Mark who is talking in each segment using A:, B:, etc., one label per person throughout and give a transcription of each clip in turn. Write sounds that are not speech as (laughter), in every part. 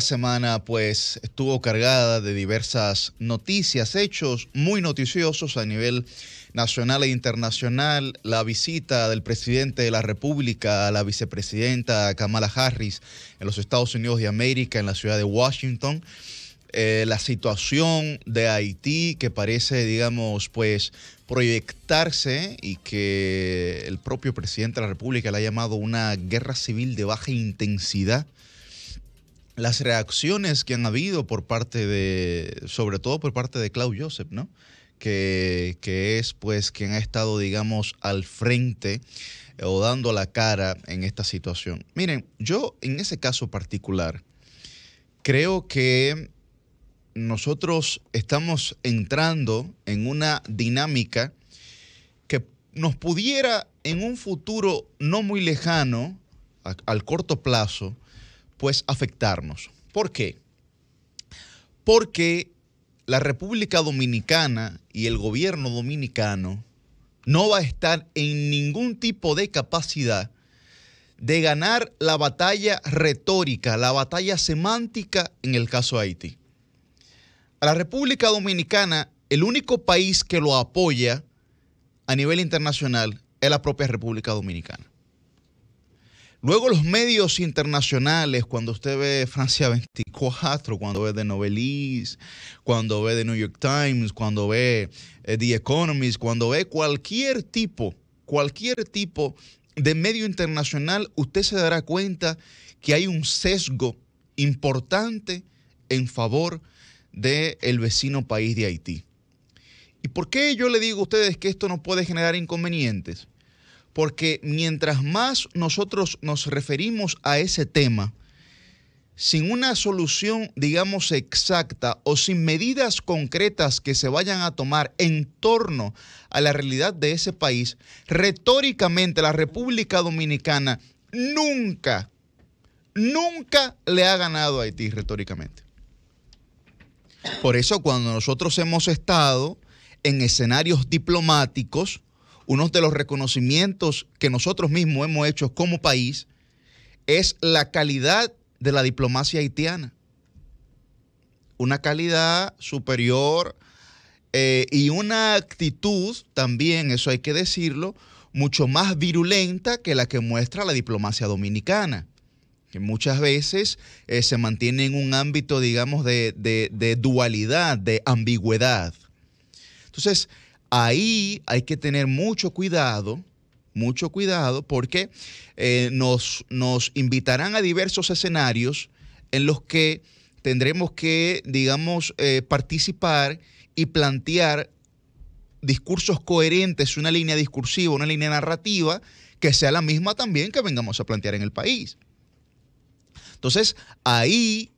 A: semana pues estuvo cargada de diversas noticias, hechos muy noticiosos a nivel nacional e internacional, la visita del presidente de la República a la vicepresidenta Kamala Harris en los Estados Unidos de América, en la ciudad de Washington, eh, la situación de Haití que parece, digamos, pues proyectarse y que el propio presidente de la República la ha llamado una guerra civil de baja intensidad las reacciones que han habido por parte de, sobre todo por parte de Klaus Joseph, ¿no? Que, que, es pues quien ha estado, digamos, al frente eh, o dando la cara en esta situación. Miren, yo en ese caso particular creo que nosotros estamos entrando en una dinámica que nos pudiera en un futuro no muy lejano, al corto plazo, pues afectarnos. ¿Por qué? Porque la República Dominicana y el gobierno dominicano no va a estar en ningún tipo de capacidad de ganar la batalla retórica, la batalla semántica en el caso de Haití. A la República Dominicana, el único país que lo apoya a nivel internacional es la propia República Dominicana. Luego los medios internacionales, cuando usted ve Francia 24, cuando ve The Novelist, cuando ve The New York Times, cuando ve eh, The Economist, cuando ve cualquier tipo, cualquier tipo de medio internacional, usted se dará cuenta que hay un sesgo importante en favor del vecino país de Haití. ¿Y por qué yo le digo a ustedes que esto no puede generar inconvenientes? porque mientras más nosotros nos referimos a ese tema, sin una solución, digamos, exacta o sin medidas concretas que se vayan a tomar en torno a la realidad de ese país, retóricamente la República Dominicana nunca, nunca le ha ganado a Haití retóricamente. Por eso cuando nosotros hemos estado en escenarios diplomáticos, uno de los reconocimientos que nosotros mismos hemos hecho como país es la calidad de la diplomacia haitiana. Una calidad superior eh, y una actitud también, eso hay que decirlo, mucho más virulenta que la que muestra la diplomacia dominicana, que muchas veces eh, se mantiene en un ámbito, digamos, de, de dualidad, de ambigüedad. Entonces, ahí hay que tener mucho cuidado, mucho cuidado, porque eh, nos, nos invitarán a diversos escenarios en los que tendremos que, digamos, eh, participar y plantear discursos coherentes, una línea discursiva, una línea narrativa, que sea la misma también que vengamos a plantear en el país. Entonces, ahí,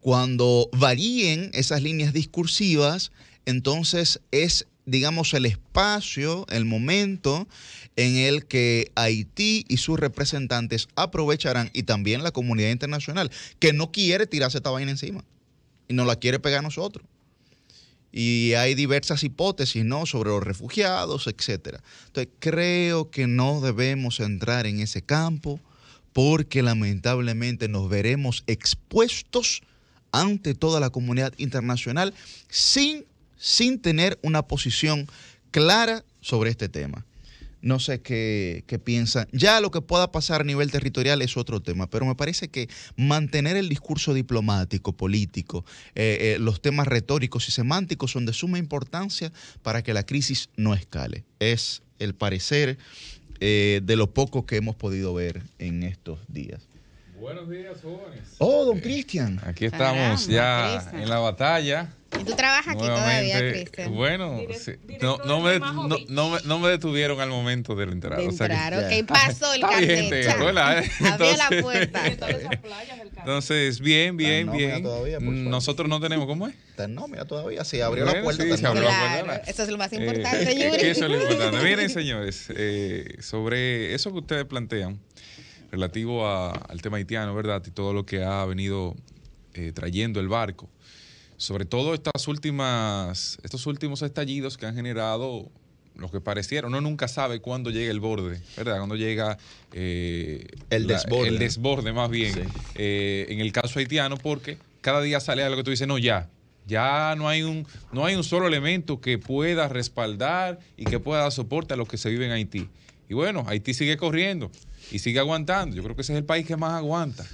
A: cuando varíen esas líneas discursivas, entonces es digamos, el espacio, el momento en el que Haití y sus representantes aprovecharán y también la comunidad internacional, que no quiere tirarse esta vaina encima y no la quiere pegar a nosotros. Y hay diversas hipótesis, ¿no? Sobre los refugiados, etcétera. Entonces, creo que no debemos entrar en ese campo porque lamentablemente nos veremos expuestos ante toda la comunidad internacional sin sin tener una posición clara sobre este tema. No sé qué, piensa. piensan. Ya lo que pueda pasar a nivel territorial es otro tema, pero me parece que mantener el discurso diplomático, político, eh, eh, los temas retóricos y semánticos son de suma importancia para que la crisis no escale. Es el parecer eh, de lo poco que hemos podido ver en estos días.
B: Buenos días, jóvenes.
A: Oh, don Cristian.
B: Aquí estamos ya en la batalla.
C: Y tú trabajas aquí todavía, Cristian. Bueno,
B: sí. no, no, me, no, detuvieron al momento de entrar. claro o sea que, Pasó el Abrió la (laughs) puerta. Entonces, bien, bien, bien. Mm, nosotros no tenemos, ¿cómo es? No, mira, todavía, sí, abrió la puerta.
C: Eso es lo más eh, importante, Eso es lo importante. (laughs) Miren,
B: señores, eh, sobre eso que ustedes plantean, relativo a, al tema haitiano, ¿verdad? Y todo lo que ha venido eh, trayendo el barco sobre todo estas últimas, estos últimos estallidos que han generado lo que parecieron. Uno nunca sabe cuándo llega el borde, ¿verdad? Cuando llega eh, el, desborde. el desborde, más bien, eh, en el caso haitiano, porque cada día sale algo que tú dices, no, ya. Ya no hay, un, no hay un solo elemento que pueda respaldar y que pueda dar soporte a los que se vive en Haití. Y bueno, Haití sigue corriendo y sigue aguantando. Yo creo que ese es el país que más aguanta.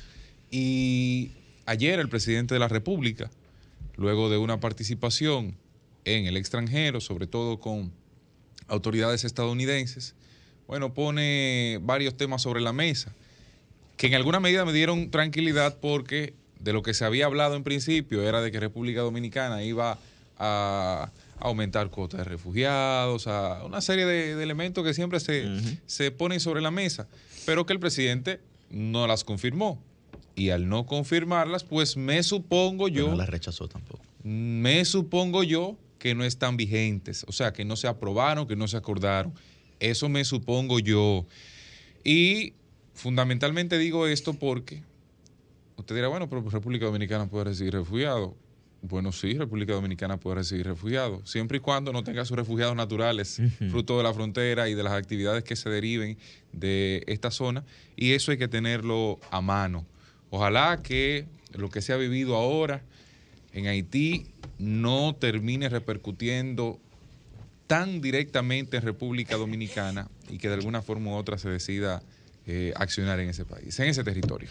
B: Y ayer el presidente de la República luego de una participación en el extranjero, sobre todo con autoridades estadounidenses, bueno, pone varios temas sobre la mesa, que en alguna medida me dieron tranquilidad porque de lo que se había hablado en principio era de que República Dominicana iba a aumentar cuotas de refugiados, a una serie de, elementos que siempre se, se ponen sobre la mesa, pero que el presidente no las confirmó y al no confirmarlas, pues me supongo yo... no las rechazó tampoco. Me supongo yo que no están vigentes, o sea, que no se aprobaron, que no se acordaron. Eso me supongo yo. Y fundamentalmente digo esto porque usted dirá, bueno, pero República Dominicana puede recibir refugiados. Bueno, sí, República Dominicana puede recibir refugiados, siempre y cuando no tenga sus refugiados naturales, fruto de la frontera y de las actividades que se deriven de esta zona, y eso hay que tenerlo a mano. Ojalá que lo que se ha vivido ahora en Haití no termine repercutiendo tan directamente en República Dominicana y que de alguna forma u otra se decida eh, accionar en ese país, en ese territorio.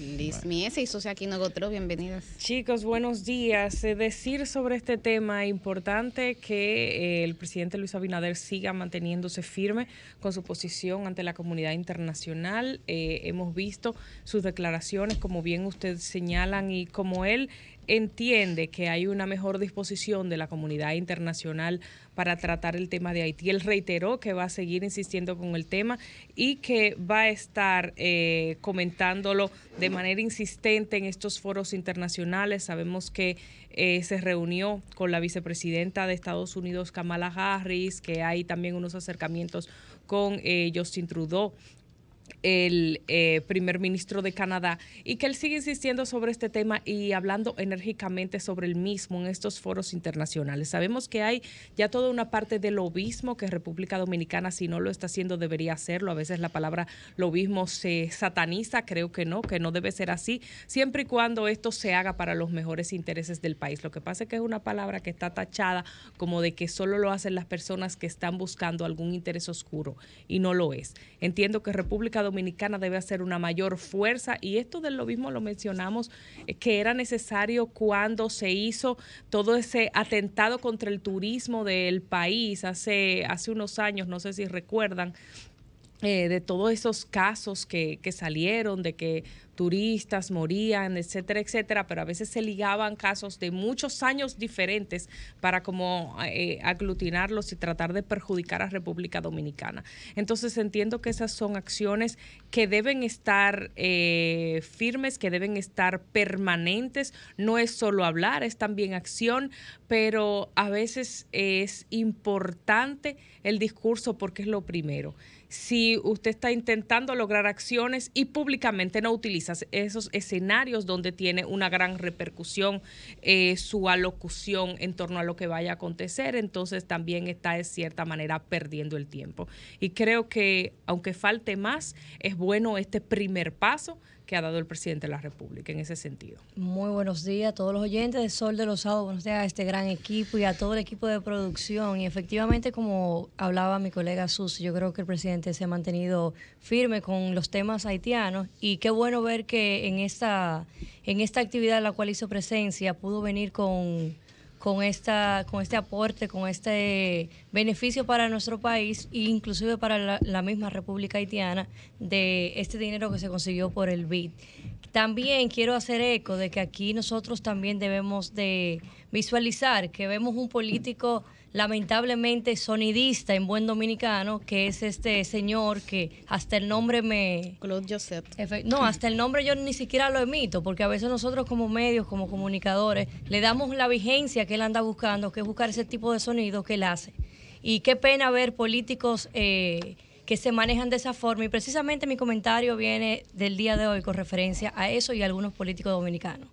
C: Liz Miese y Sucia aquí bienvenidas.
D: Chicos, buenos días. Eh, decir sobre este tema importante que eh, el presidente Luis Abinader siga manteniéndose firme con su posición ante la comunidad internacional. Eh, hemos visto sus declaraciones, como bien ustedes señalan, y como él entiende que hay una mejor disposición de la comunidad internacional para tratar el tema de Haití. Él reiteró que va a seguir insistiendo con el tema y que va a estar eh, comentándolo de manera insistente en estos foros internacionales. Sabemos que eh, se reunió con la vicepresidenta de Estados Unidos, Kamala Harris, que hay también unos acercamientos con eh, Justin Trudeau, el eh, primer ministro de Canadá y que él sigue insistiendo sobre este tema y hablando enérgicamente sobre el mismo en estos foros internacionales. Sabemos que hay ya toda una parte del lobismo que República Dominicana, si no lo está haciendo, debería hacerlo. A veces la palabra lobismo se sataniza, creo que no, que no debe ser así, siempre y cuando esto se haga para los mejores intereses del país. Lo que pasa es que es una palabra que está tachada como de que solo lo hacen las personas que están buscando algún interés oscuro y no lo es. Entiendo que República Dominicana Dominicana debe hacer una mayor fuerza y esto de lo mismo lo mencionamos eh, que era necesario cuando se hizo todo ese atentado contra el turismo del país hace, hace unos años, no sé si recuerdan, eh, de todos esos casos que, salieron, de que turistas morían, etcétera, etcétera, pero a veces se ligaban casos de muchos años diferentes para como eh, aglutinarlos y tratar de perjudicar a República Dominicana. Entonces entiendo que esas son acciones que deben estar eh, firmes, que deben estar permanentes. No es solo hablar, es también acción, pero a veces es importante el discurso porque es lo primero si usted está intentando lograr acciones y públicamente no utiliza esos escenarios donde tiene una gran repercusión eh, su alocución en torno a lo que vaya a acontecer, entonces también está de cierta manera perdiendo el tiempo. Y creo que aunque falte más, es bueno este primer paso que ha dado el presidente de la República en ese sentido.
E: Muy buenos días a todos los oyentes de Sol de los Sábados, buenos días a este gran equipo y a todo el equipo de producción. Y efectivamente, como hablaba mi colega Susi, yo creo que el presidente se ha mantenido firme con los temas haitianos y qué bueno ver que en esta, en esta actividad en la cual hizo presencia pudo venir con con, esta, con este aporte, con este beneficio para nuestro país e inclusive para la, la misma República Haitiana de este dinero que se consiguió por el BID. También quiero hacer eco de que aquí nosotros también debemos de visualizar que vemos un político lamentablemente sonidista en buen dominicano, que es este señor que hasta el nombre me... Claude Joseph. No, hasta el nombre yo ni siquiera lo emito, porque a veces nosotros como medios, como comunicadores, le damos la vigencia que él anda buscando, que es buscar ese tipo de sonido que él hace. Y qué pena ver políticos eh, que se manejan de esa forma. Y precisamente mi comentario viene del día de hoy con referencia a eso y a algunos políticos
C: dominicanos.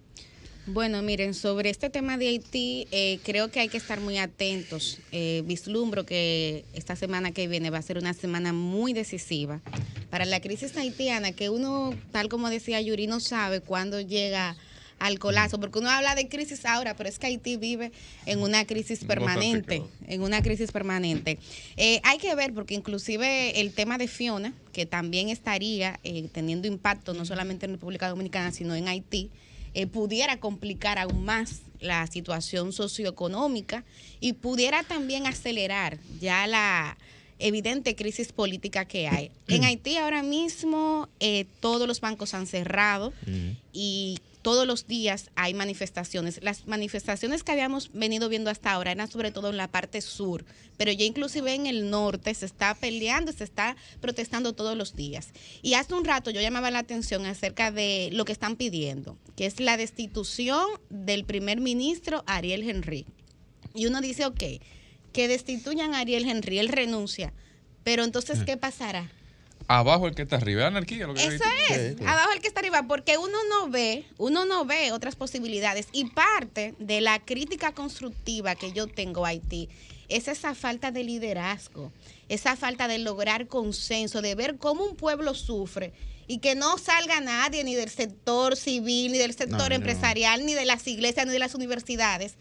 C: Bueno, miren, sobre este tema de Haití, eh, creo que hay que estar muy atentos. Eh, vislumbro que esta semana que viene va a ser una semana muy decisiva para la crisis haitiana, que uno, tal como decía Yuri, no sabe cuándo llega al colapso, porque uno habla de crisis ahora, pero es que Haití vive en una crisis permanente, en una crisis permanente. Eh, hay que ver, porque inclusive el tema de Fiona, que también estaría eh, teniendo impacto no solamente en República Dominicana, sino en Haití, eh, pudiera complicar aún más la situación socioeconómica y pudiera también acelerar ya la, evidente crisis política que hay. (clears throat) en Haití ahora mismo eh, todos los bancos han cerrado mm. y todos los días hay manifestaciones. Las manifestaciones que habíamos venido viendo hasta ahora eran sobre todo en la parte sur, pero ya inclusive en el norte se está peleando, se está protestando todos los días. Y hace un rato yo llamaba la atención acerca de lo que están pidiendo, que es la destitución del primer ministro Ariel Henry. Y uno dice, ok, que destituyan a Ariel Henry, él renuncia. Pero entonces, ¿qué pasará?
B: Abajo el que está arriba, anarquía. Lo que Eso es, abajo
C: el que está arriba, porque uno no ve, uno no ve otras posibilidades. Y parte de la crítica constructiva que yo tengo a Haití es esa falta de liderazgo, esa falta de lograr consenso, de ver cómo un pueblo sufre y que no salga nadie ni del sector civil, ni del sector empresarial, ni de las iglesias, ni de las universidades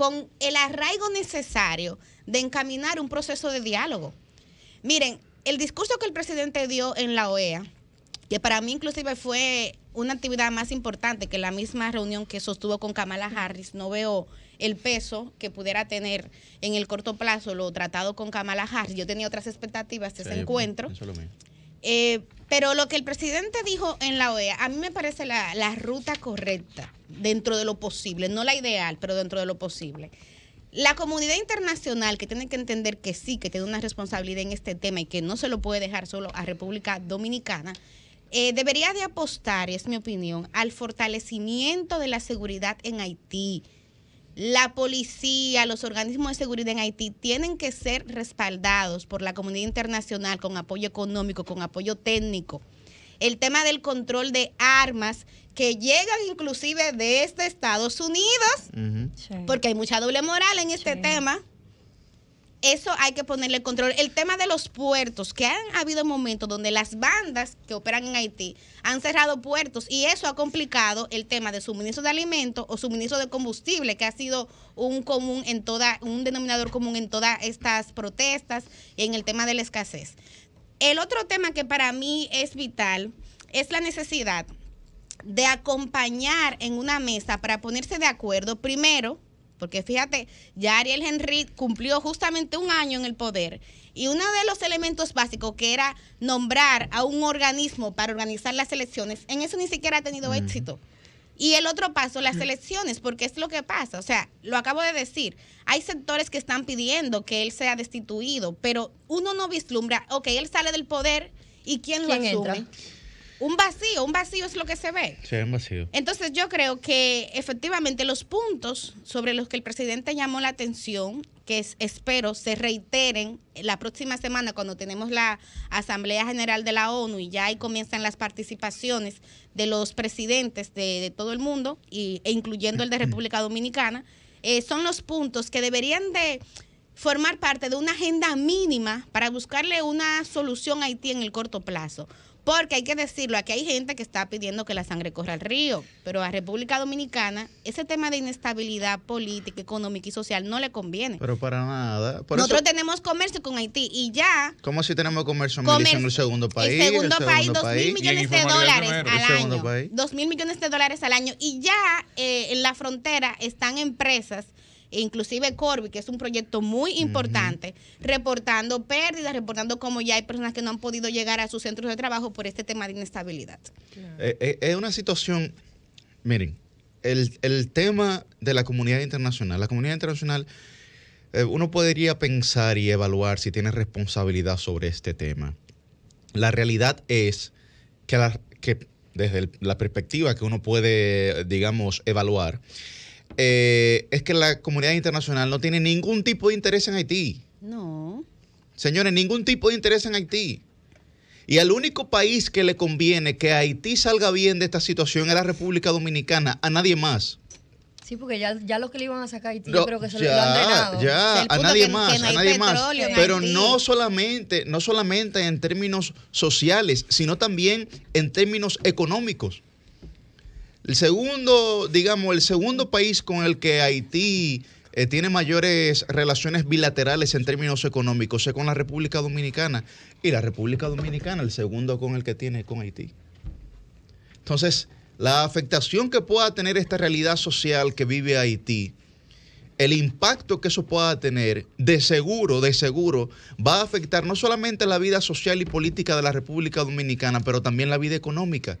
C: con el arraigo necesario de encaminar un proceso de diálogo. Miren, el discurso que el presidente dio en la OEA, que para mí inclusive fue una actividad más importante que la misma reunión que sostuvo con Kamala Harris, no veo el peso que pudiera tener en el corto plazo lo tratado con Kamala Harris. Yo tenía otras expectativas de ese encuentro. Eh, pero lo que el presidente dijo en la OEA, a mí me parece la, ruta correcta, dentro de lo posible, no la ideal, pero dentro de lo posible. La comunidad internacional que tiene que entender que sí, que tiene una responsabilidad en este tema y que no se lo puede dejar solo a República Dominicana, eh, debería de apostar, es mi opinión, al fortalecimiento de la seguridad en Haití la policía, los organismos de seguridad en Haití tienen que ser respaldados por la comunidad internacional con apoyo económico, con apoyo técnico. El tema del control de armas que llegan inclusive desde este Estados Unidos, porque hay mucha doble moral en este tema eso hay que ponerle control. El tema de los puertos, que han habido momentos donde las bandas que operan en Haití han cerrado puertos y eso ha complicado el tema de suministro de alimentos o suministro de combustible, que ha sido un común en toda, un denominador común en todas estas protestas y en el tema de la escasez. El otro tema que para mí es vital es la necesidad de acompañar en una mesa para ponerse de acuerdo, primero, porque fíjate, ya Ariel Henry cumplió justamente un año en el poder y uno de los elementos básicos que era nombrar a un organismo para organizar las elecciones, en eso ni siquiera ha tenido éxito. Y el otro paso, las elecciones, porque es lo que pasa. O sea, lo acabo de decir, hay sectores que están pidiendo que él sea destituido, pero uno no vislumbra, ok, él sale del poder y quién, lo asume un vacío, un vacío es lo que se ve.
A: Sí, un vacío.
C: Entonces yo creo que efectivamente los puntos sobre los que el presidente llamó la atención, que espero se reiteren la próxima semana cuando tenemos la Asamblea General de la ONU y ya ahí comienzan las participaciones de los presidentes de, todo el mundo, e incluyendo el de (clears throat) República Dominicana, eh, son los puntos que deberían de formar parte de una agenda mínima para buscarle una solución a Haití en el corto plazo. Porque hay que decirlo, aquí hay gente que está pidiendo que la sangre corra al río, pero a República Dominicana ese tema de inestabilidad política, económica y social no le conviene.
A: Pero para nada. Nosotros
C: tenemos comercio con Haití y ya.
A: ¿cómo si tenemos comercio, en el segundo país? El segundo, país, dos mil millones de dólares al año.
C: Dos mil millones de dólares al año. Y ya eh, en la frontera están empresas inclusive Corby, que es un proyecto muy importante, reportando pérdidas, reportando cómo ya hay personas que no han podido llegar a sus centros de trabajo por este tema de inestabilidad.
A: Eh, eh, es una situación, miren, el, tema de la comunidad internacional, la comunidad internacional, eh, uno podría pensar y evaluar si tiene responsabilidad sobre este tema. La realidad es que, desde la perspectiva que uno puede, digamos, evaluar, eh, es que la comunidad internacional no tiene ningún tipo de interés en Haití.
C: No.
A: Señores, ningún tipo de interés en Haití. Y al único país que le conviene que Haití salga bien de esta situación es la República Dominicana, a nadie más.
E: Sí, porque ya, los que le iban a sacar a Haití, yo creo que se lo han Ya, a nadie más, a nadie más. Pero no
A: solamente, no solamente en términos sociales, sino también en términos económicos. El segundo, digamos, el segundo país con el que Haití eh, tiene mayores relaciones bilaterales en términos económicos es con la República Dominicana y la República Dominicana el segundo con el que tiene con Haití. Entonces, la afectación que pueda tener esta realidad social que vive Haití, el impacto que eso pueda tener, de seguro, de seguro, va a afectar no solamente la vida social y política de la República Dominicana, pero también la vida económica.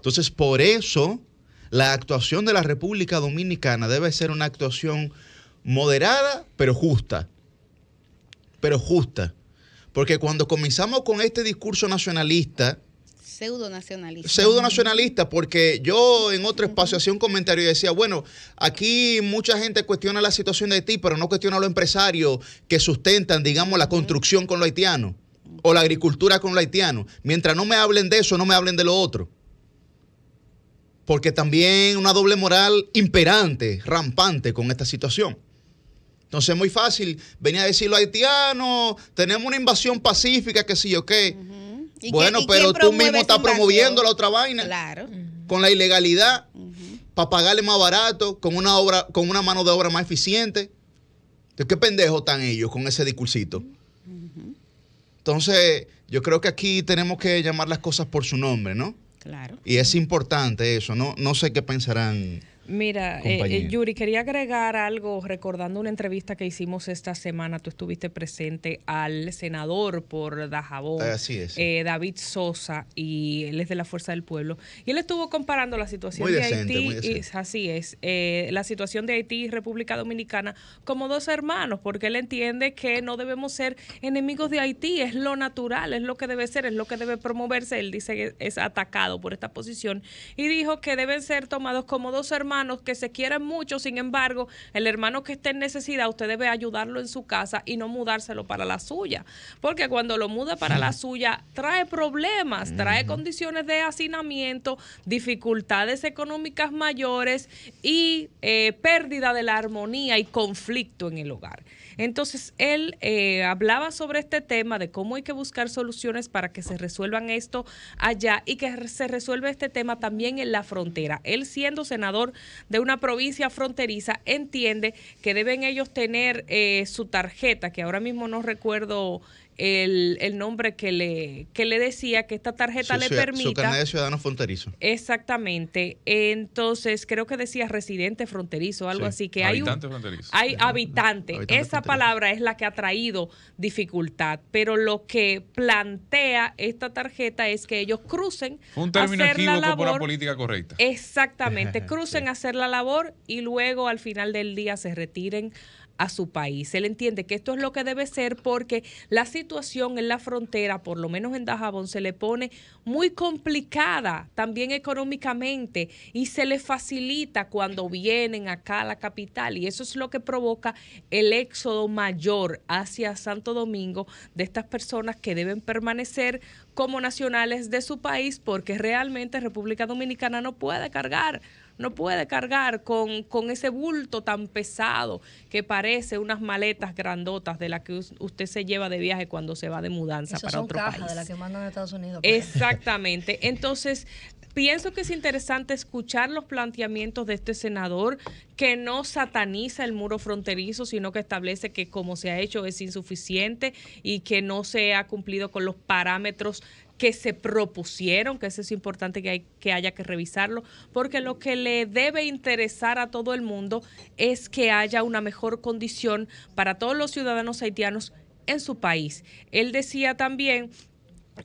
A: Entonces, por eso la actuación de la República Dominicana debe ser una actuación moderada, pero justa. Pero justa. Porque cuando comenzamos con este discurso nacionalista,
C: Pseudo nacionalista. Pseudo nacionalista,
A: porque yo en otro espacio hacía un comentario y decía, bueno, aquí mucha gente cuestiona la situación de Haití, pero no cuestiona a los empresarios que sustentan, digamos, la construcción con lo haitiano o la agricultura con lo haitiano. Mientras no me hablen de eso, no me hablen de lo otro porque también una doble moral imperante, rampante con esta situación. Entonces es muy fácil venía a decirlo Haitiano tenemos una invasión pacífica, que sí yo qué.
C: bueno, pero tú mismo estás promoviendo la otra vaina. Claro.
A: Con la ilegalidad, para pagarle más barato, con una obra, con una mano de obra más eficiente. de qué pendejo están ellos con ese discursito. Entonces, yo creo que aquí tenemos que llamar las cosas por su nombre, ¿no? Y es importante eso, ¿no? No sé qué pensarán
D: Mira, eh, eh, Yuri, quería agregar algo recordando una entrevista que hicimos esta semana. Tú estuviste presente al senador por Dajabón, ah, eh, David Sosa, y él es de la Fuerza del Pueblo. Y él estuvo comparando la situación de Haití, y, así es, la situación de Haití y República Dominicana como dos hermanos, porque él entiende que no debemos ser enemigos de Haití, es lo natural, es lo que debe ser, es lo que debe promoverse. Él dice que es atacado por esta posición y dijo que deben ser tomados como dos hermanos hermanos que se quieren mucho, sin embargo, el hermano que esté en necesidad, usted debe ayudarlo en su casa y no mudárselo para la suya. Porque cuando lo muda para la suya, trae problemas, trae condiciones de hacinamiento, dificultades económicas mayores y eh, pérdida de la armonía y conflicto en el hogar. Entonces, él eh, hablaba sobre este tema de cómo hay que buscar soluciones para que se resuelvan esto allá y que se resuelva este tema también en la frontera. Él siendo senador de una provincia fronteriza, entiende que deben ellos tener eh, su tarjeta, que ahora mismo no recuerdo el, el nombre que le, le decía que esta tarjeta le permite. Su carnet de
A: ciudadano fronterizo.
D: Exactamente. Entonces, creo que decía residente fronterizo, algo así. Que hay Hay habitante. Esa palabra es la que ha traído dificultad. Pero lo que plantea esta tarjeta es que ellos crucen. Un término hacer la labor, la
B: política correcta.
D: Exactamente. (laughs) Crucen a hacer la labor y luego al final del día se retiren a su país. Él entiende que esto es lo que debe ser porque la situación en la frontera, por lo menos en Dajabón, se le pone muy complicada también económicamente y se le facilita cuando vienen acá a la capital y eso es lo que provoca el éxodo mayor hacia Santo Domingo de estas personas que deben permanecer como nacionales de su país porque realmente República Dominicana no puede cargar no puede cargar con, con ese bulto tan pesado que parece unas maletas grandotas de las que usted se lleva de viaje cuando se va de mudanza para son cajas De las que
E: mandan a Estados Unidos. Pues.
D: Exactamente. Entonces, Pienso que es interesante escuchar los planteamientos de este senador que no sataniza el muro fronterizo, sino que establece que como se ha hecho es insuficiente y que no se ha cumplido con los parámetros que se propusieron, que eso es importante que, que haya que revisarlo, porque lo que le debe interesar a todo el mundo es que haya una mejor condición para todos los ciudadanos haitianos en su país. Él decía también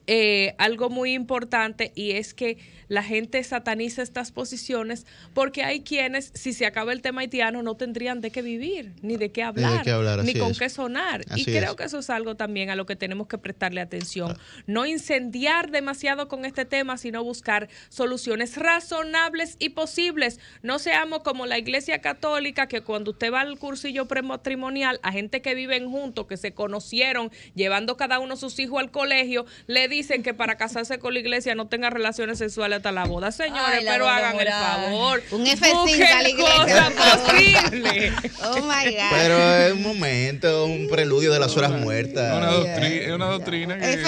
D: eh, algo muy importante y es que la gente sataniza estas posiciones porque hay quienes, si se acaba el tema haitiano, no tendrían de qué vivir, ni de qué hablar, ni, con qué sonar. y creo que eso es algo también a lo que tenemos que prestarle atención. Ah. No incendiar demasiado con este tema, sino buscar soluciones razonables y posibles. No seamos como la Iglesia Católica, que cuando usted va al cursillo prematrimonial, a gente que viven juntos, que se conocieron, llevando cada uno sus hijos al colegio, le dicen que para casarse con la iglesia no tenga relaciones sexuales hasta la boda. Señores, pero hagan el favor.
C: Un f la iglesia.
A: (laughs)
C: oh my God. Pero
A: es un momento, un preludio de las horas muertas. Una doctrina, es una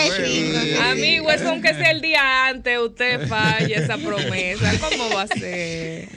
A: doctrina
C: Amigo,
D: aunque sea el día antes, usted (laughs) falla esa promesa. ¿Cómo va a ser?